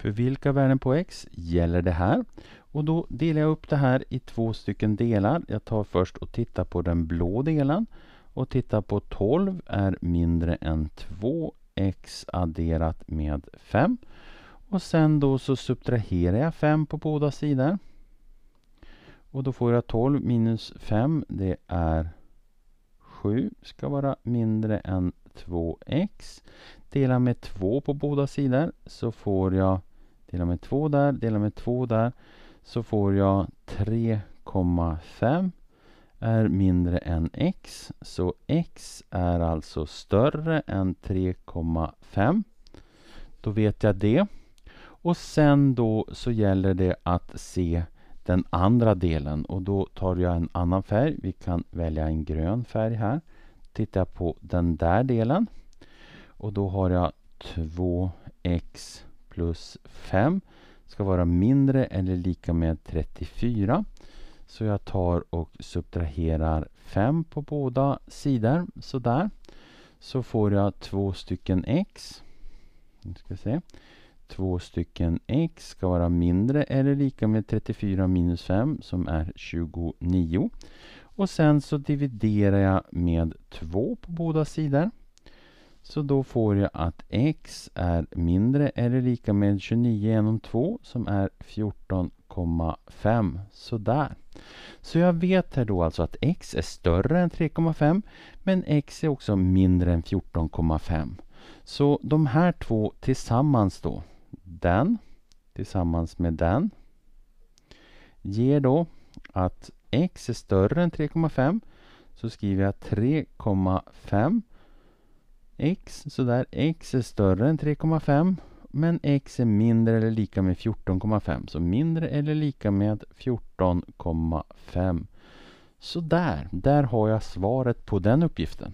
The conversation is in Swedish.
För vilka värden på x gäller det här? Och då delar jag upp det här i två stycken delar. Jag tar först och tittar på den blå delen och tittar på 12 är mindre än 2x adderat med 5. Och sen då så subtraherar jag 5 på båda sidor. Och då får jag 12 minus 5, det är 7, ska vara mindre än 2x. Delar med 2 på båda sidor så får jag Dela med 2 där, dela med 2 där. Så får jag 3,5 är mindre än x. Så x är alltså större än 3,5. Då vet jag det. Och sen då så gäller det att se den andra delen och då tar jag en annan färg. Vi kan välja en grön färg här. Tittar jag på den där delen och då har jag 2x plus 5 ska vara mindre eller lika med 34. Så jag tar och subtraherar 5 på båda sidor, sådär. Så får jag två stycken x. Nu ska se. Två stycken x ska vara mindre eller lika med 34 minus 5 som är 29. Och sen så dividerar jag med 2 på båda sidor. Så då får jag att x är mindre eller lika med 29 genom 2 som är 14,5. Sådär. Så jag vet här då alltså att x är större än 3,5 men x är också mindre än 14,5. Så de här två tillsammans då, den tillsammans med den ger då att x är större än 3,5 så skriver jag 3,5 x, så där x är större än 3,5 men x är mindre eller lika med 14,5 så mindre eller lika med 14,5. Så där, där har jag svaret på den uppgiften.